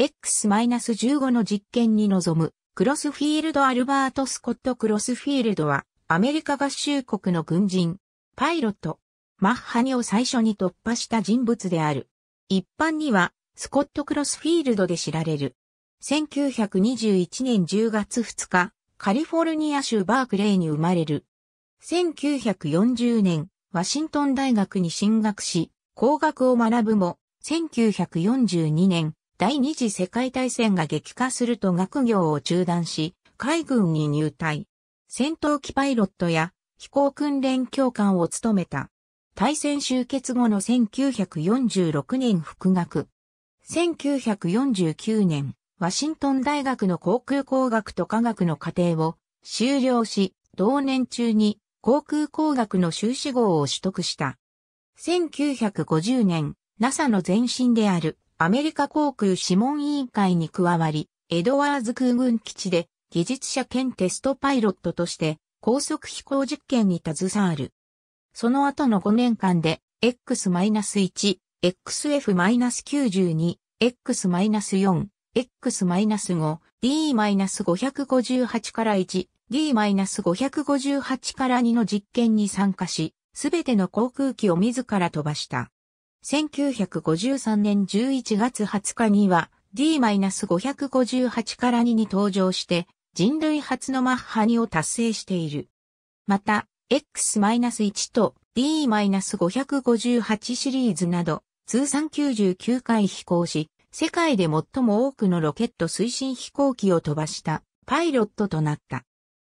X-15 の実験に臨む、クロスフィールド・アルバート・スコット・クロスフィールドは、アメリカ合衆国の軍人、パイロット、マッハ2を最初に突破した人物である。一般には、スコット・クロスフィールドで知られる。1921年10月2日、カリフォルニア州バークレーに生まれる。1940年、ワシントン大学に進学し、工学を学ぶも、1942年、第二次世界大戦が激化すると学業を中断し、海軍に入隊。戦闘機パイロットや飛行訓練教官を務めた。大戦終結後の1946年復学。1949年、ワシントン大学の航空工学と科学の課程を修了し、同年中に航空工学の修士号を取得した。1950年、NASA の前身であるアメリカ航空諮問委員会に加わり、エドワーズ空軍基地で技術者兼テストパイロットとして高速飛行実験に携わる。その後の5年間で X-1、XF-92、X-4、X-5、D-558 から1、D-558 から2の実験に参加し、すべての航空機を自ら飛ばした。1953年11月20日には D-558 から2に登場して人類初のマッハ2を達成している。また、X-1 と D-558 シリーズなど通算99回飛行し、世界で最も多くのロケット推進飛行機を飛ばしたパイロットとなった。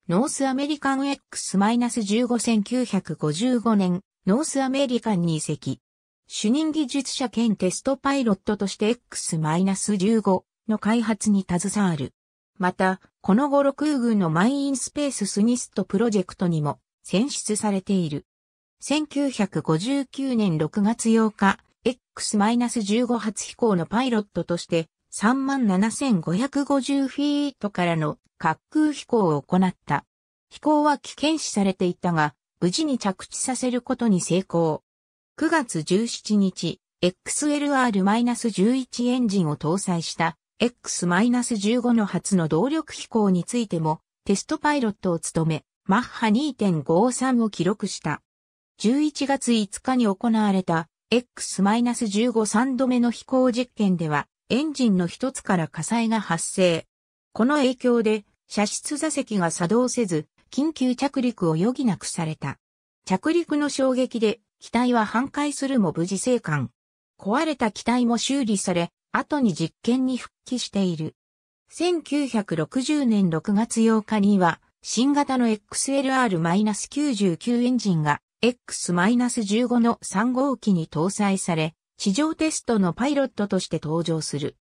ノースアメリカン X-15955 年、ノースアメリカンに移籍。主任技術者兼テストパイロットとして X-15 の開発に携わる。また、この後空軍のマインスペーススニストプロジェクトにも選出されている。1959年6月8日、X-15 初飛行のパイロットとして37,550フィートからの滑空飛行を行った。飛行は危険視されていたが、無事に着地させることに成功。9月17日、XLR-11 エンジンを搭載した X-15 の初の動力飛行についてもテストパイロットを務め、マッハ2.53を記録した。11月5日に行われた X-15 3度目の飛行実験では、エンジンの一つから火災が発生。この影響で、射出座席が作動せず、緊急着陸を余儀なくされた。着陸の衝撃で機体は半壊するも無事生還。壊れた機体も修理され、後に実験に復帰している。1960年6月8日には、新型の XLR-99 エンジンが X-15 の3号機に搭載され、地上テストのパイロットとして登場する。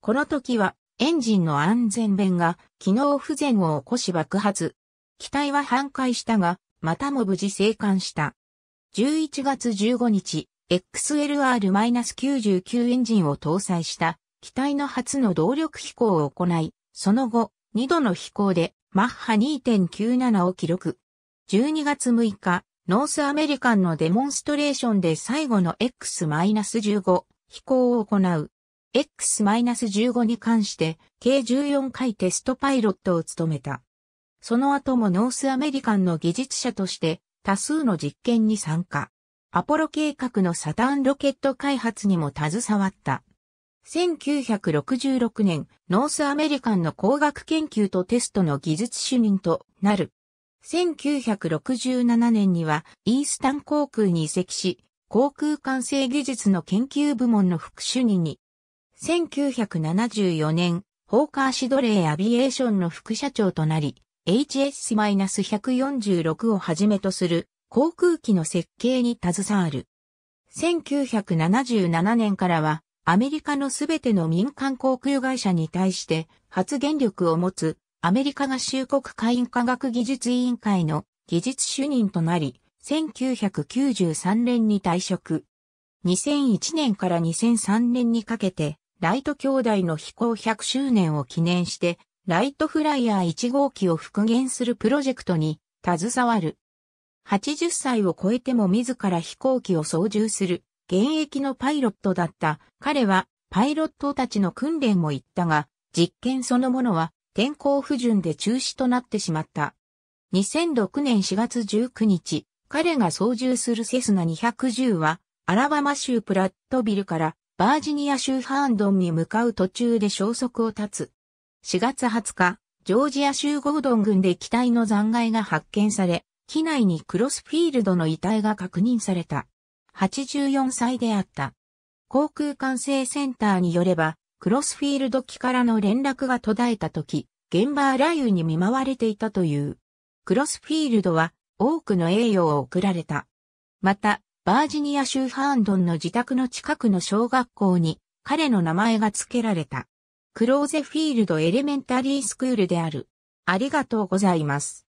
この時は、エンジンの安全弁が機能不全を起こし爆発。機体は半壊したが、またも無事生還した。11月15日、XLR-99 エンジンを搭載した機体の初の動力飛行を行い、その後、2度の飛行でマッハ2.97を記録。12月6日、ノースアメリカンのデモンストレーションで最後の X-15 飛行を行う。X-15 に関して計14回テストパイロットを務めた。その後もノースアメリカンの技術者として多数の実験に参加。アポロ計画のサターンロケット開発にも携わった。1966年、ノースアメリカンの工学研究とテストの技術主任となる。1967年には、イースタン航空に移籍し、航空管制技術の研究部門の副主任に。1974年、ホーカーシドレーアビエーションの副社長となり、HS-146 をはじめとする航空機の設計に携わる。1977年からはアメリカのすべての民間航空会社に対して発言力を持つアメリカ合衆国会員科学技術委員会の技術主任となり、1993年に退職。2001年から2003年にかけて、ライト兄弟の飛行100周年を記念して、ライトフライヤー1号機を復元するプロジェクトに携わる。80歳を超えても自ら飛行機を操縦する現役のパイロットだった彼はパイロットたちの訓練も行ったが実験そのものは天候不順で中止となってしまった。2006年4月19日、彼が操縦するセスナ210はアラバマ州プラットビルからバージニア州ハーンドンに向かう途中で消息を絶つ。4月20日、ジョージア州ゴードン郡で機体の残骸が発見され、機内にクロスフィールドの遺体が確認された。84歳であった。航空管制センターによれば、クロスフィールド機からの連絡が途絶えた時、現場は雷雨に見舞われていたという。クロスフィールドは多くの栄誉を贈られた。また、バージニア州ハーンドンの自宅の近くの小学校に彼の名前が付けられた。クローゼフィールドエレメンタリースクールである。ありがとうございます。